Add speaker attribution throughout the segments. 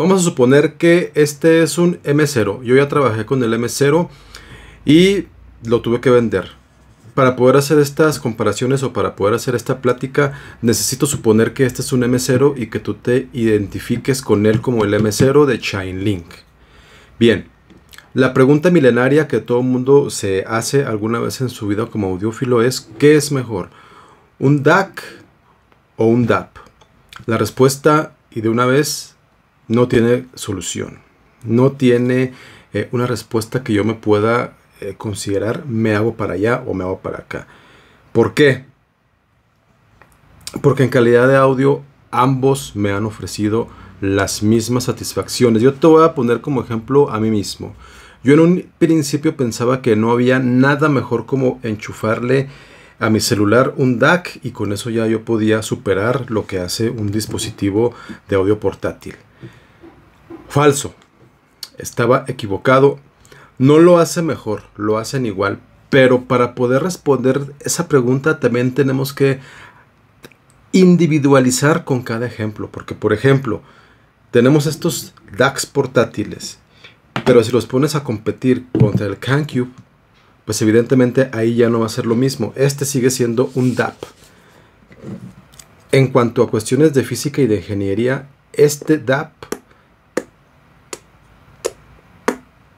Speaker 1: Vamos a suponer que este es un M0. Yo ya trabajé con el M0 y lo tuve que vender. Para poder hacer estas comparaciones o para poder hacer esta plática, necesito suponer que este es un M0 y que tú te identifiques con él como el M0 de Chainlink. Bien, la pregunta milenaria que todo mundo se hace alguna vez en su vida como audiófilo es, ¿qué es mejor? ¿Un DAC o un DAP? La respuesta, y de una vez, no tiene solución, no tiene eh, una respuesta que yo me pueda eh, considerar me hago para allá o me hago para acá. ¿Por qué? Porque en calidad de audio ambos me han ofrecido las mismas satisfacciones. Yo te voy a poner como ejemplo a mí mismo. Yo en un principio pensaba que no había nada mejor como enchufarle a mi celular un DAC y con eso ya yo podía superar lo que hace un dispositivo de audio portátil. Falso. Estaba equivocado. No lo hace mejor, lo hacen igual. Pero para poder responder esa pregunta también tenemos que individualizar con cada ejemplo. Porque, por ejemplo, tenemos estos DACs portátiles. Pero si los pones a competir contra el CanCube, pues evidentemente ahí ya no va a ser lo mismo. Este sigue siendo un DAP. En cuanto a cuestiones de física y de ingeniería, este DAP,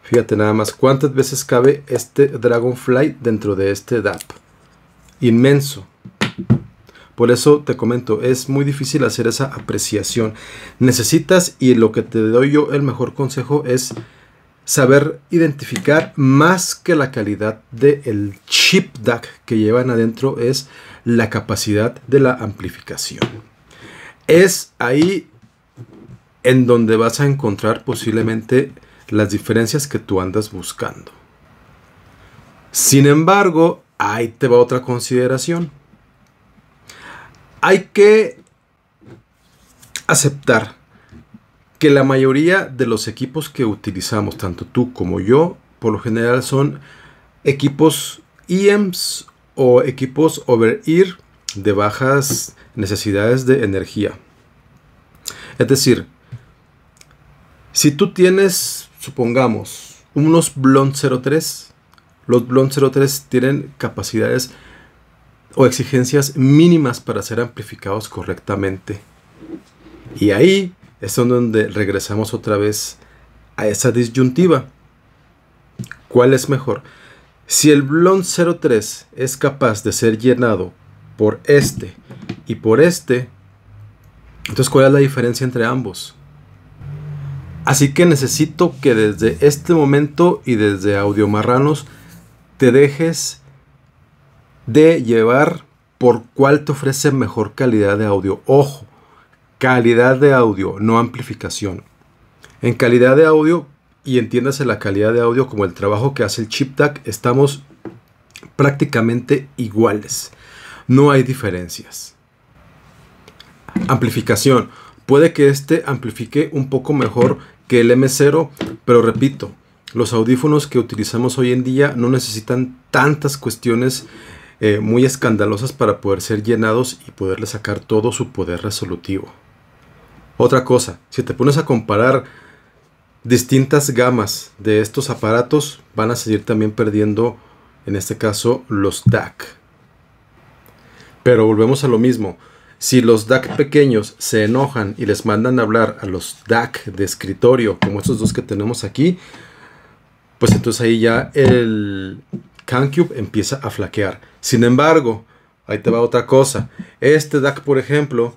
Speaker 1: fíjate nada más, ¿cuántas veces cabe este Dragonfly dentro de este DAP? Inmenso. Por eso te comento, es muy difícil hacer esa apreciación. Necesitas, y lo que te doy yo el mejor consejo es saber identificar más que la calidad del el chip DAC que llevan adentro es la capacidad de la amplificación. Es ahí en donde vas a encontrar posiblemente las diferencias que tú andas buscando. Sin embargo, ahí te va otra consideración. Hay que aceptar que la mayoría de los equipos que utilizamos, tanto tú como yo, por lo general son equipos EMS o equipos over-ear de bajas necesidades de energía. Es decir, si tú tienes, supongamos, unos Blond 03, los Blond 03 tienen capacidades o exigencias mínimas para ser amplificados correctamente. Y ahí es donde regresamos otra vez a esa disyuntiva. ¿Cuál es mejor? Si el Blon 03 es capaz de ser llenado por este y por este, entonces ¿cuál es la diferencia entre ambos? Así que necesito que desde este momento y desde Audio Marranos te dejes de llevar por cuál te ofrece mejor calidad de audio. Ojo, Calidad de audio, no amplificación. En calidad de audio, y entiéndase la calidad de audio como el trabajo que hace el chip DAC, estamos prácticamente iguales. No hay diferencias. Amplificación. Puede que este amplifique un poco mejor que el M0, pero repito, los audífonos que utilizamos hoy en día no necesitan tantas cuestiones eh, muy escandalosas para poder ser llenados y poderle sacar todo su poder resolutivo. Otra cosa, si te pones a comparar distintas gamas de estos aparatos, van a seguir también perdiendo, en este caso, los DAC. Pero volvemos a lo mismo. Si los DAC pequeños se enojan y les mandan a hablar a los DAC de escritorio, como estos dos que tenemos aquí, pues entonces ahí ya el CanCube empieza a flaquear. Sin embargo, ahí te va otra cosa. Este DAC, por ejemplo,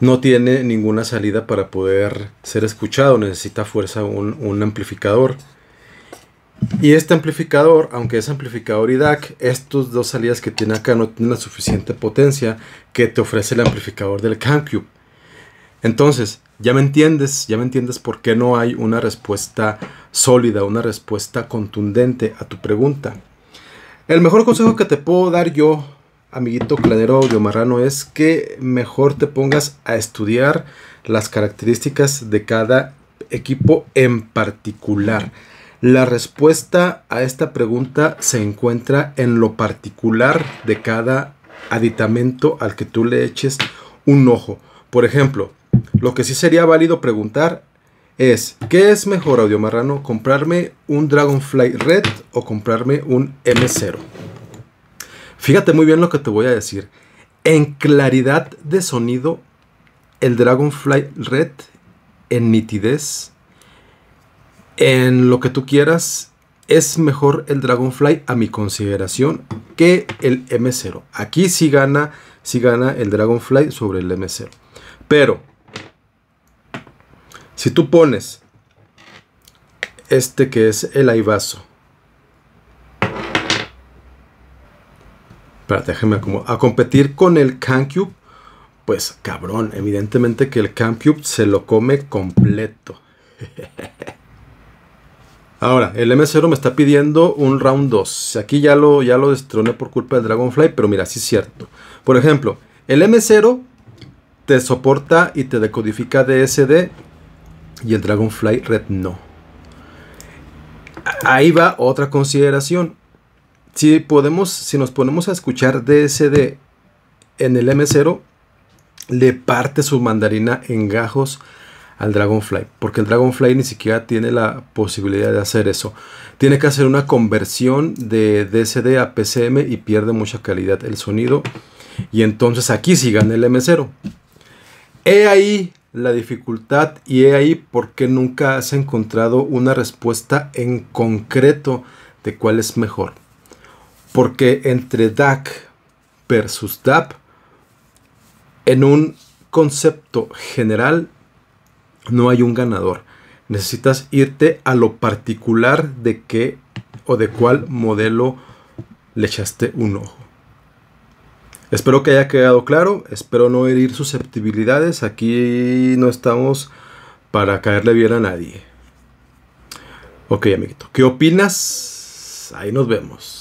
Speaker 1: no tiene ninguna salida para poder ser escuchado, necesita fuerza un, amplificador. Y este amplificador, aunque es amplificador IDAC, estas dos salidas que tiene acá no tienen la suficiente potencia que te ofrece el amplificador del Cancube. Entonces, ya me entiendes, ya me entiendes por qué no hay una respuesta sólida, una respuesta contundente a tu pregunta. El mejor consejo que te puedo dar yo amiguito clanero marrano es que mejor te pongas a estudiar las características de cada equipo en particular. La respuesta a esta pregunta se encuentra en lo particular de cada aditamento al que tú le eches un ojo. Por ejemplo, lo que sí sería válido preguntar es, ¿qué es mejor, Audio Marrano? ¿Comprarme un Dragonfly Red o comprarme un M0? Fíjate muy bien lo que te voy a decir. En claridad de sonido, el Dragonfly Red, en nitidez, en lo que tú quieras, es mejor el Dragonfly a mi consideración que el M0. Aquí sí gana, sí gana el Dragonfly sobre el M0. Pero, si tú pones este que es el Aivazo Espérate, como a competir con el CanCube. Pues cabrón, evidentemente que el CanCube se lo come completo. Ahora, el M0 me está pidiendo un round 2. Aquí ya lo, ya lo destroné por culpa del Dragonfly, pero mira, sí es cierto. Por ejemplo, el M0 te soporta y te decodifica DSD y el Dragonfly Red no. Ahí va otra consideración si podemos, si nos ponemos a escuchar DSD en el M0, le parte su mandarina en gajos al Dragonfly, porque el Dragonfly ni siquiera tiene la posibilidad de hacer eso. Tiene que hacer una conversión de DSD a PCM y pierde mucha calidad el sonido. Y entonces aquí sí gana el M0. He ahí la dificultad y he ahí porque nunca has encontrado una respuesta en concreto de cuál es mejor. Porque entre DAC versus DAP, en un concepto general, no hay un ganador. Necesitas irte a lo particular de qué o de cuál modelo le echaste un ojo. Espero que haya quedado claro, espero no herir susceptibilidades, aquí no estamos para caerle bien a nadie. Ok, amiguito, ¿qué opinas? Ahí nos vemos.